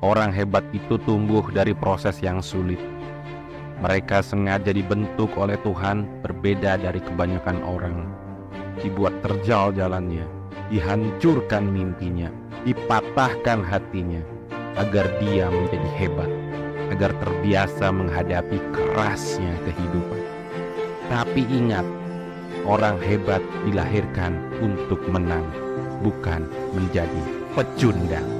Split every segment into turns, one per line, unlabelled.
Orang hebat itu tumbuh dari proses yang sulit. Mereka sengaja dibentuk oleh Tuhan berbeda dari kebanyakan orang. Dibuat terjal jalannya, dihancurkan mimpinya, dipatahkan hatinya, agar dia menjadi hebat, agar terbiasa menghadapi kerasnya kehidupan. Tapi ingat, orang hebat dilahirkan untuk menang, bukan menjadi pecundang.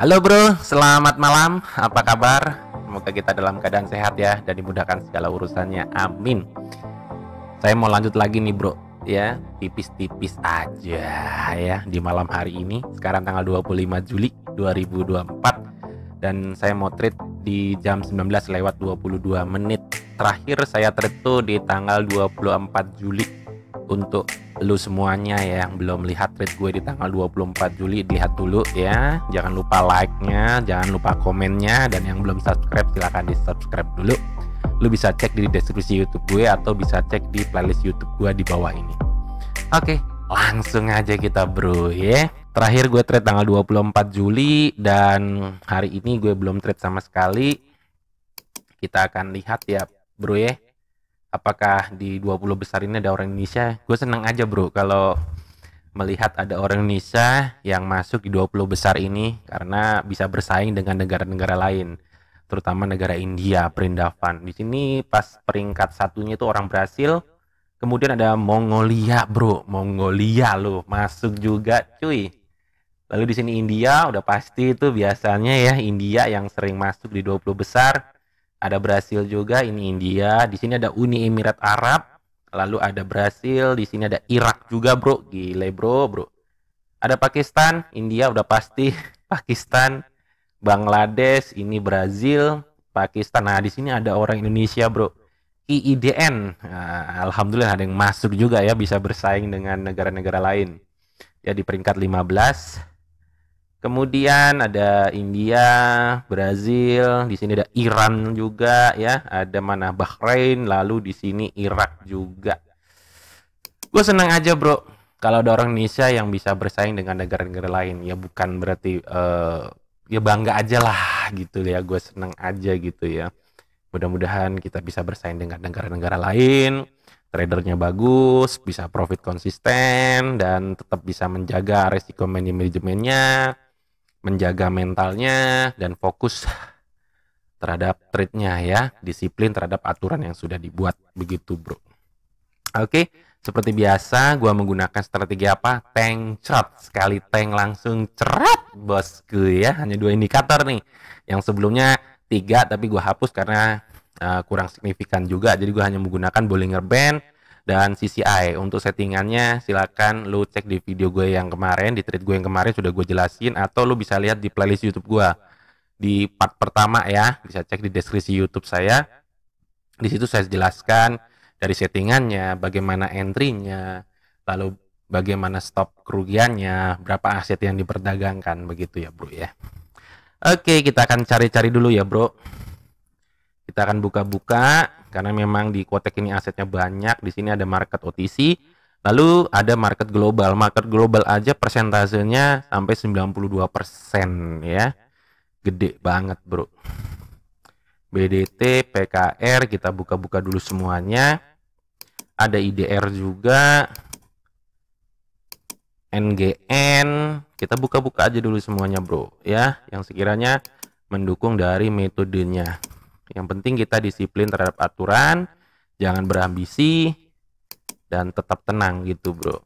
Halo bro, selamat malam. Apa kabar? Semoga kita dalam keadaan sehat ya dan dimudahkan segala urusannya. Amin. Saya mau lanjut lagi nih bro, ya tipis-tipis aja ya di malam hari ini. Sekarang tanggal 25 Juli 2024 dan saya mau trade di jam 19 lewat 22 menit. Terakhir saya trade tuh di tanggal 24 Juli untuk lu semuanya ya yang belum lihat tweet gue di tanggal 24 Juli lihat dulu ya jangan lupa like-nya jangan lupa komennya dan yang belum subscribe silahkan di subscribe dulu lu bisa cek di deskripsi YouTube gue atau bisa cek di playlist YouTube gue di bawah ini oke langsung aja kita bro ya terakhir gue trade tanggal 24 Juli dan hari ini gue belum trade sama sekali kita akan lihat ya bro ya apakah di 20 besar ini ada orang Indonesia gue seneng aja bro kalau melihat ada orang Indonesia yang masuk di 20 besar ini karena bisa bersaing dengan negara-negara lain terutama negara India Perindavan di sini pas peringkat satunya itu orang Brasil kemudian ada Mongolia bro Mongolia lo masuk juga cuy lalu di sini India udah pasti itu biasanya ya India yang sering masuk di 20 besar ada Brasil juga, ini India, di sini ada Uni Emirat Arab, lalu ada Brasil, di sini ada Irak juga, Bro. Gile, Bro, Bro. Ada Pakistan, India udah pasti, Pakistan, Bangladesh, ini Brazil, Pakistan. Nah, di sini ada orang Indonesia, Bro. IIDN. Nah, Alhamdulillah ada yang masuk juga ya bisa bersaing dengan negara-negara lain. Ya di peringkat 15 Kemudian ada India, Brazil, di sini ada Iran juga ya, ada mana Bahrain, lalu di sini Irak juga. Gue senang aja bro, kalau ada orang Indonesia yang bisa bersaing dengan negara-negara lain, ya bukan berarti uh, ya bangga aja lah gitu ya, gue senang aja gitu ya. Mudah-mudahan kita bisa bersaing dengan negara-negara lain, tradernya bagus, bisa profit konsisten, dan tetap bisa menjaga resiko manajemennya menjaga mentalnya dan fokus terhadap trade-nya ya, disiplin terhadap aturan yang sudah dibuat begitu, Bro. Oke, seperti biasa gua menggunakan strategi apa? Tank chart. Sekali tank langsung cerat, bosku ya. Hanya dua indikator nih. Yang sebelumnya tiga tapi gua hapus karena uh, kurang signifikan juga. Jadi gua hanya menggunakan Bollinger Band dan CCI e. untuk settingannya silakan lu cek di video gue yang kemarin di tweet gue yang kemarin sudah gue jelasin atau lu bisa lihat di playlist YouTube gue di part pertama ya bisa cek di deskripsi YouTube saya di situ saya jelaskan dari settingannya bagaimana entry-nya lalu bagaimana stop kerugiannya berapa aset yang diperdagangkan begitu ya bro ya Oke, kita akan cari-cari dulu ya, Bro. Kita akan buka-buka karena memang di Quotec ini asetnya banyak, di sini ada market OTC, lalu ada market global. Market global aja persentasenya sampai 92% ya. Gede banget, Bro. BDT, PKR kita buka-buka dulu semuanya. Ada IDR juga. NGN, kita buka-buka aja dulu semuanya, Bro, ya, yang sekiranya mendukung dari metodenya. Yang penting kita disiplin terhadap aturan, jangan berambisi dan tetap tenang gitu, Bro.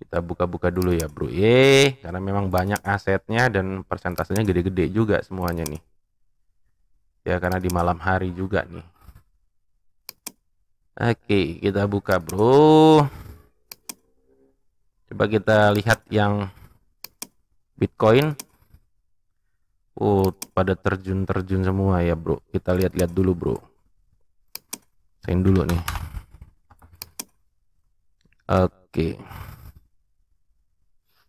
Kita buka-buka dulu ya, Bro. Ye, eh, karena memang banyak asetnya dan persentasenya gede-gede juga semuanya nih. Ya, karena di malam hari juga nih. Oke, kita buka, Bro. Coba kita lihat yang Bitcoin Oh, pada terjun-terjun semua ya, Bro. Kita lihat-lihat dulu, Bro. Sain dulu nih. Oke. Okay.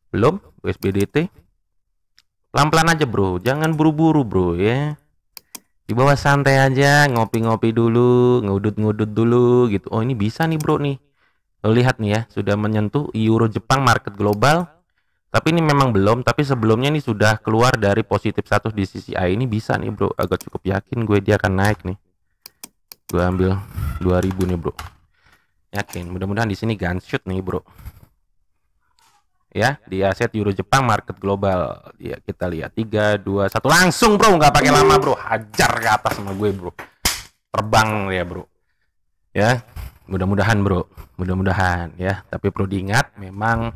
Belum USBDT. Pelan-pelan aja, Bro. Jangan buru-buru, Bro, ya. Di bawah santai aja, ngopi-ngopi dulu, ngudut-ngudut dulu gitu. Oh, ini bisa nih, Bro nih. lihat nih ya, sudah menyentuh euro Jepang market global tapi ini memang belum, tapi sebelumnya ini sudah keluar dari positif status di CCI ini bisa nih bro, agak cukup yakin gue dia akan naik nih. Gue ambil 2000 nih bro. Yakin, mudah-mudahan di sini gunshot nih bro. Ya, di aset Euro Jepang market global. Ya, kita lihat 3 2 1 langsung bro, nggak pakai lama bro. Hajar ke atas sama gue bro. Terbang ya bro. Ya, mudah-mudahan bro, mudah-mudahan ya. Tapi perlu diingat memang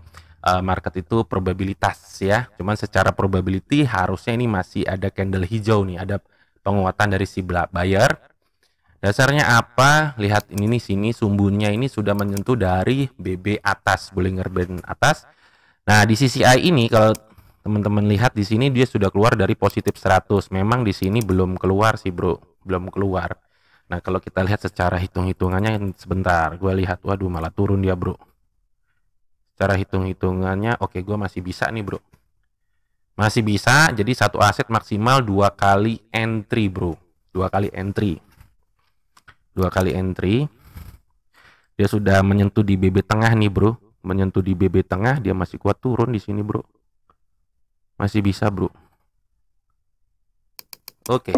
uh, market itu probabilitas ya. Cuman secara probability harusnya ini masih ada candle hijau nih, ada penguatan dari si buyer. Dasarnya apa? Lihat ini nih sini sumbunya ini sudah menyentuh dari BB atas, Bollinger Band atas. Nah, di CCI ini kalau teman-teman lihat di sini dia sudah keluar dari positif 100. Memang di sini belum keluar sih, Bro. Belum keluar. Nah, kalau kita lihat secara hitung-hitungannya sebentar, gue lihat waduh malah turun dia, Bro. Cara hitung-hitungannya, oke gue masih bisa nih bro. Masih bisa, jadi satu aset maksimal dua kali entry bro. Dua kali entry. Dua kali entry. Dia sudah menyentuh di BB tengah nih bro. Menyentuh di BB tengah, dia masih kuat turun di sini bro. Masih bisa bro. Oke.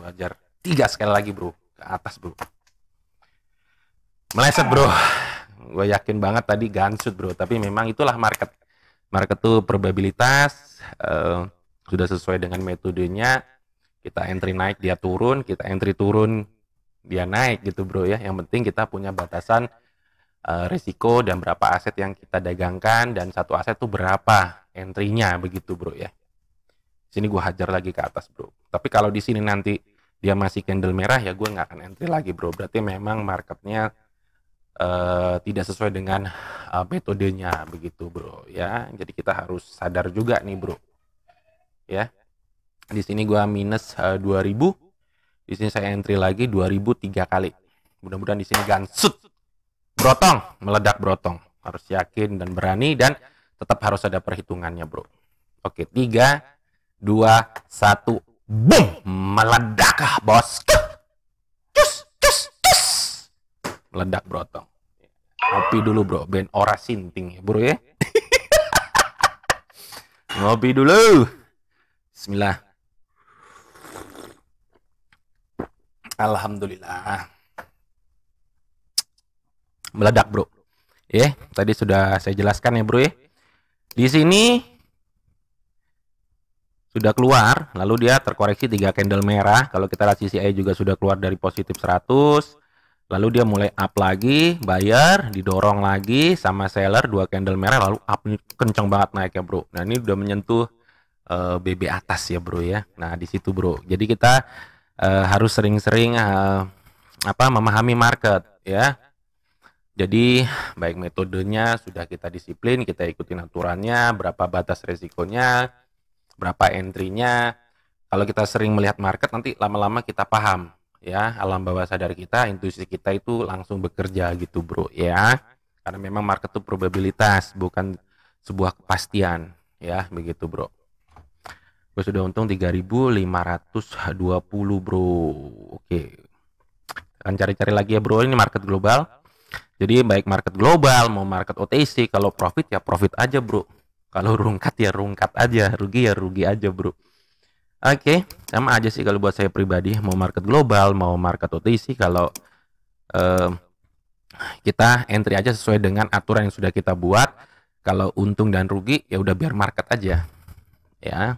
Wajar. Tiga sekali lagi bro. Ke atas bro. Meleset bro gue yakin banget tadi Gansut bro tapi memang itulah market market tuh probabilitas uh, sudah sesuai dengan metodenya kita entry naik dia turun kita entry turun dia naik gitu bro ya yang penting kita punya batasan uh, eh, risiko dan berapa aset yang kita dagangkan dan satu aset tuh berapa nya begitu bro ya sini gue hajar lagi ke atas bro tapi kalau di sini nanti dia masih candle merah ya gue nggak akan entry lagi bro berarti memang marketnya Eh, tidak sesuai dengan uh, metodenya begitu bro ya jadi kita harus sadar juga nih bro ya di sini gua minus uh, eh, 2000 di sini saya entry lagi 2000 tiga kali mudah-mudahan di sini gansut brotong meledak brotong harus yakin dan berani dan tetap harus ada perhitungannya bro oke tiga dua satu boom meledak bosku meledak brotong. Ngopi dulu bro, ben ora sinting ya bro ya. Ngopi dulu. Bismillah. Alhamdulillah. Meledak bro. Ya, tadi sudah saya jelaskan ya bro ya. Di sini sudah keluar, lalu dia terkoreksi tiga candle merah. Kalau kita lihat CCI juga sudah keluar dari positif 100 lalu dia mulai up lagi bayar, didorong lagi sama seller dua candle merah lalu up kenceng banget naik ya bro nah ini udah menyentuh uh, eh, BB atas ya bro ya nah di situ bro jadi kita uh, harus sering-sering uh, apa memahami market ya jadi baik metodenya sudah kita disiplin kita ikutin aturannya berapa batas resikonya berapa entry-nya kalau kita sering melihat market nanti lama-lama kita paham ya alam bawah sadar kita intuisi kita itu langsung bekerja gitu bro ya karena memang market itu probabilitas bukan sebuah kepastian ya begitu bro gue sudah untung 3520 bro oke akan cari-cari lagi ya bro ini market global jadi baik market global mau market OTC kalau profit ya profit aja bro kalau rungkat ya rungkat aja rugi ya rugi aja bro Oke, okay, sama aja sih kalau buat saya pribadi mau market global, mau market OTC kalau eh, kita entry aja sesuai dengan aturan yang sudah kita buat. Kalau untung dan rugi ya udah biar market aja. Ya.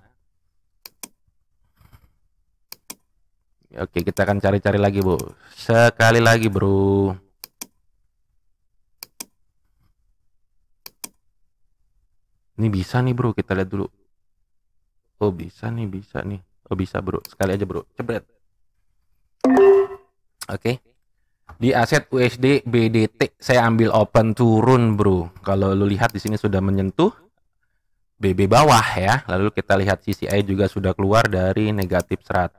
Oke, kita akan cari-cari lagi, Bu. Sekali lagi, Bro. Ini bisa nih, Bro. Kita lihat dulu oh bisa nih bisa nih oh bisa bro sekali aja bro Cepet oke di aset USD BDT saya ambil open turun bro kalau lu lihat di sini sudah menyentuh BB bawah ya lalu kita lihat CCI juga sudah keluar dari negatif 100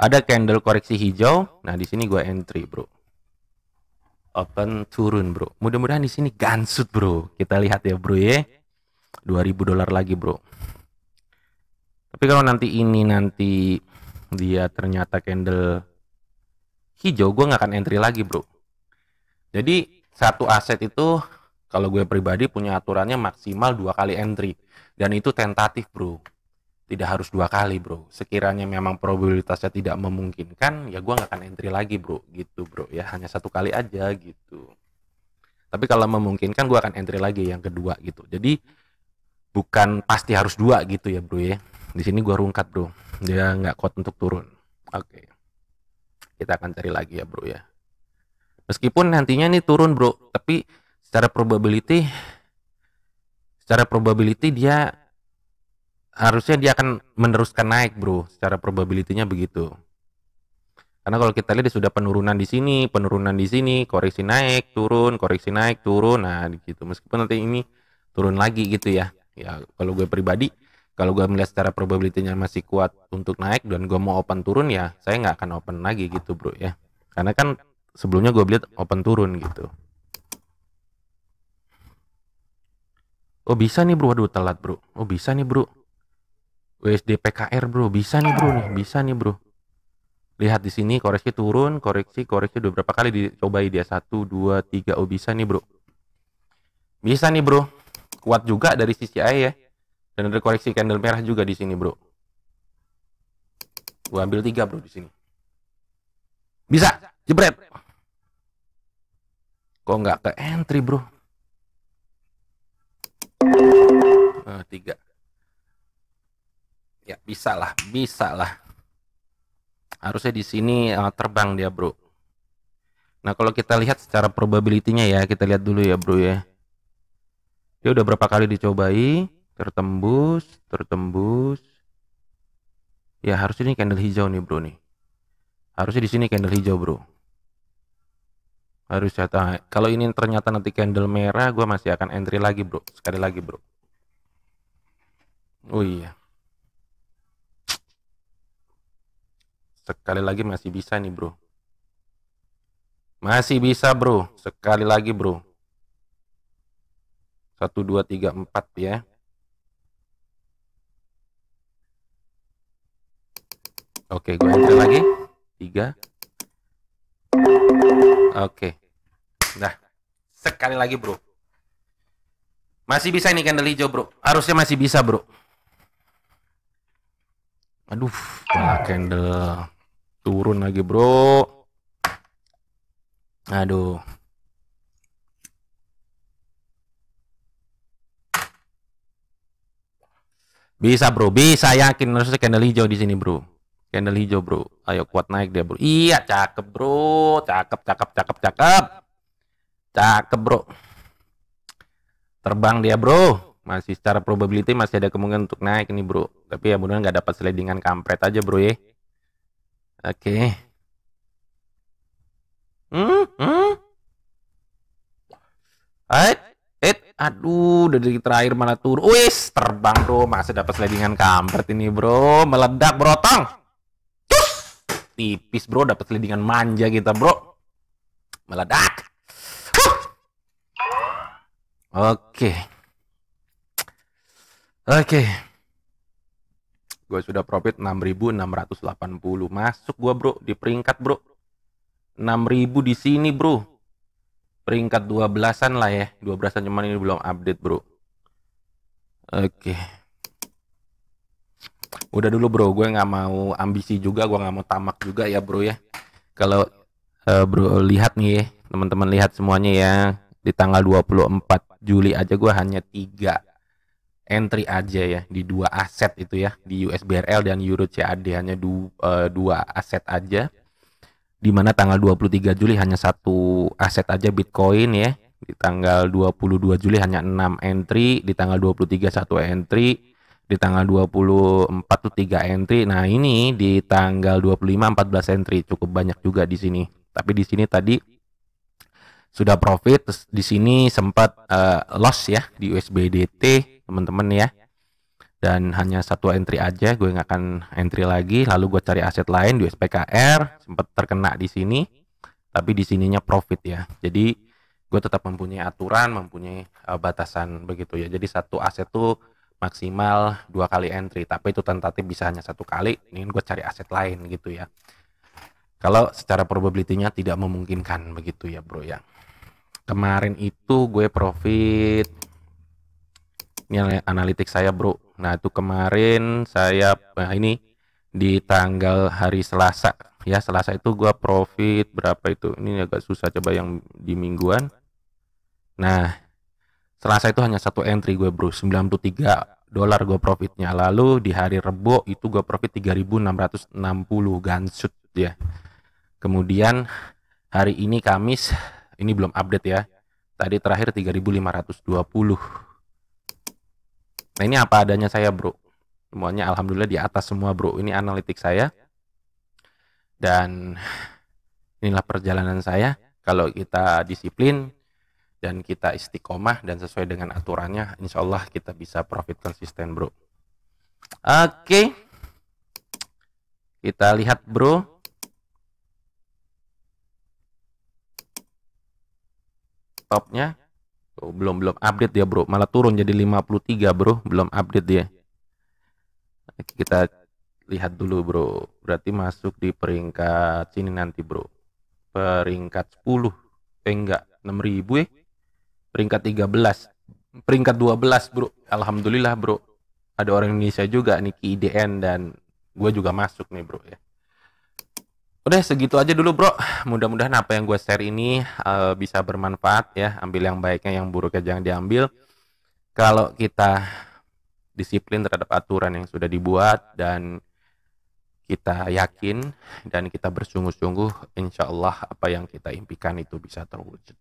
ada candle koreksi hijau nah di sini gua entry bro open turun bro mudah-mudahan di sini gansut bro kita lihat ya bro ya 2000 dolar lagi bro tapi kalau nanti ini nanti dia ternyata candle hijau, gue nggak akan entry lagi bro. Jadi satu aset itu kalau gue pribadi punya aturannya maksimal dua kali entry dan itu tentatif bro. Tidak harus dua kali bro. Sekiranya memang probabilitasnya tidak memungkinkan, ya gue nggak akan entry lagi bro, gitu bro. Ya hanya satu kali aja gitu. Tapi kalau memungkinkan gue akan entry lagi yang kedua gitu. Jadi bukan pasti harus dua gitu ya bro ya di sini gua rungkat bro dia nggak kuat untuk turun oke kita akan cari lagi ya bro ya meskipun nantinya ini turun bro tapi secara probability secara probability dia harusnya dia akan meneruskan naik bro secara probability-nya begitu karena kalau kita lihat sudah penurunan di sini penurunan di sini koreksi naik turun koreksi naik turun nah gitu meskipun nanti ini turun lagi gitu ya ya kalau gue pribadi kalau gue melihat secara probabilitasnya masih kuat untuk naik dan gue mau open turun ya saya nggak akan open lagi gitu bro ya karena kan sebelumnya gue beli open turun gitu oh bisa nih bro waduh telat bro oh bisa nih bro USD PKR bro bisa nih bro nih bisa nih bro lihat di sini koreksi turun koreksi koreksi udah berapa kali dicobai dia satu dua tiga oh bisa nih bro bisa nih bro kuat juga dari sisi A ya dan ada koreksi candle merah juga di sini, bro. Gua ambil tiga, bro, di sini. Bisa, jebret. Kok nggak ke entry, bro? Eh, tiga. Ya, bisa lah, bisa lah. Harusnya di sini uh, terbang dia, bro. Nah, kalau kita lihat secara probability-nya ya, kita lihat dulu ya, bro ya. Dia udah berapa kali dicobai? tertembus tertembus ya harus ini candle hijau nih bro nih harusnya di sini candle hijau bro harus ya kalau ini ternyata nanti candle merah gue masih akan entry lagi bro sekali lagi bro oh iya sekali lagi masih bisa nih bro masih bisa bro sekali lagi bro satu dua tiga empat ya Oke, gue enter lagi. Tiga. Oke. Nah, sekali lagi bro. Masih bisa nih candle hijau bro. Harusnya masih bisa bro. Aduh, malah ya, candle turun lagi bro. Aduh. Bisa bro, bisa yakin harusnya candle hijau di sini bro. Candle hijau bro. Ayo kuat naik dia bro. Iya cakep bro. Cakep cakep cakep cakep. Cakep bro. Terbang dia bro. Masih secara probability masih ada kemungkinan untuk naik nih bro. Tapi ya mudah nggak dapat slidingan kampret aja bro ya. Oke. Okay. Hmm, hmm. Ait, it, aduh, udah dari terakhir malah turun. Wis, terbang bro, masih dapat slidingan kampret ini bro, meledak brotong tipis bro dapat selidingan manja kita bro meledak oke oke gue sudah profit 6680 masuk gue bro di peringkat bro 6000 di sini bro peringkat 12-an lah ya 12-an cuman ini belum update bro oke okay udah dulu bro gue nggak mau ambisi juga gue nggak mau tamak juga ya bro ya kalau uh, bro lihat nih ya, teman-teman lihat semuanya ya di tanggal 24 Juli aja gue hanya tiga entry aja ya di dua aset itu ya di USBRL dan Euro CAD hanya du, uh, dua aset aja di mana tanggal 23 Juli hanya satu aset aja Bitcoin ya di tanggal 22 Juli hanya 6 entry di tanggal 23 satu entry di tanggal 24 tuh 3 entry. Nah, ini di tanggal 25 14 entry cukup banyak juga di sini. Tapi di sini tadi sudah profit di sini sempat uh, loss ya di USBDT, teman-teman ya. Dan hanya satu entry aja, gue nggak akan entry lagi. Lalu gue cari aset lain di USPKR, sempat terkena di sini. Tapi di sininya profit ya. Jadi gue tetap mempunyai aturan, mempunyai uh, batasan begitu ya. Jadi satu aset tuh maksimal dua kali entry tapi itu tentatif bisa hanya satu kali ini gue cari aset lain gitu ya kalau secara probability-nya tidak memungkinkan begitu ya bro ya kemarin itu gue profit ini analitik saya bro nah itu kemarin saya nah ini di tanggal hari Selasa ya Selasa itu gue profit berapa itu ini agak susah coba yang di mingguan nah Selasa itu hanya satu entry gue bro, 93 dolar gue profitnya. Lalu di hari Rebo itu gue profit 3660 gansut ya. Kemudian hari ini Kamis, ini belum update ya. Tadi terakhir 3520. Nah ini apa adanya saya bro. Semuanya alhamdulillah di atas semua bro. Ini analitik saya. Dan inilah perjalanan saya. Kalau kita disiplin, dan kita istiqomah dan sesuai dengan aturannya, insya Allah kita bisa profit konsisten, bro. Oke, okay. kita lihat, bro. Topnya belum belum update dia, bro. Malah turun jadi 53, bro. Belum update dia. Kita lihat dulu, bro. Berarti masuk di peringkat sini nanti, bro. Peringkat 10. Eh, enggak, 6000 ya peringkat 13 peringkat 12 bro alhamdulillah bro ada orang Indonesia juga nih IDN dan gue juga masuk nih bro ya udah segitu aja dulu bro mudah-mudahan apa yang gue share ini uh, bisa bermanfaat ya ambil yang baiknya yang buruknya jangan diambil kalau kita disiplin terhadap aturan yang sudah dibuat dan kita yakin dan kita bersungguh-sungguh insya Allah apa yang kita impikan itu bisa terwujud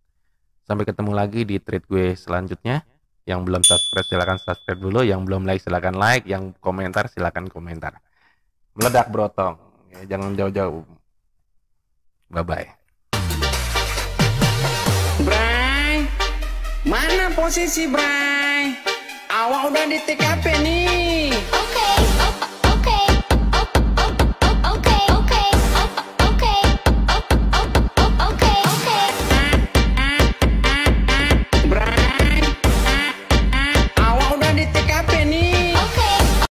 Sampai ketemu lagi di trade gue selanjutnya. Yang belum subscribe silahkan subscribe dulu. Yang belum like silahkan like. Yang komentar silahkan komentar. Meledak brotong. Ya, jangan jauh-jauh. Bye-bye. Bray, mana posisi Bray? Awak udah di TKP nih.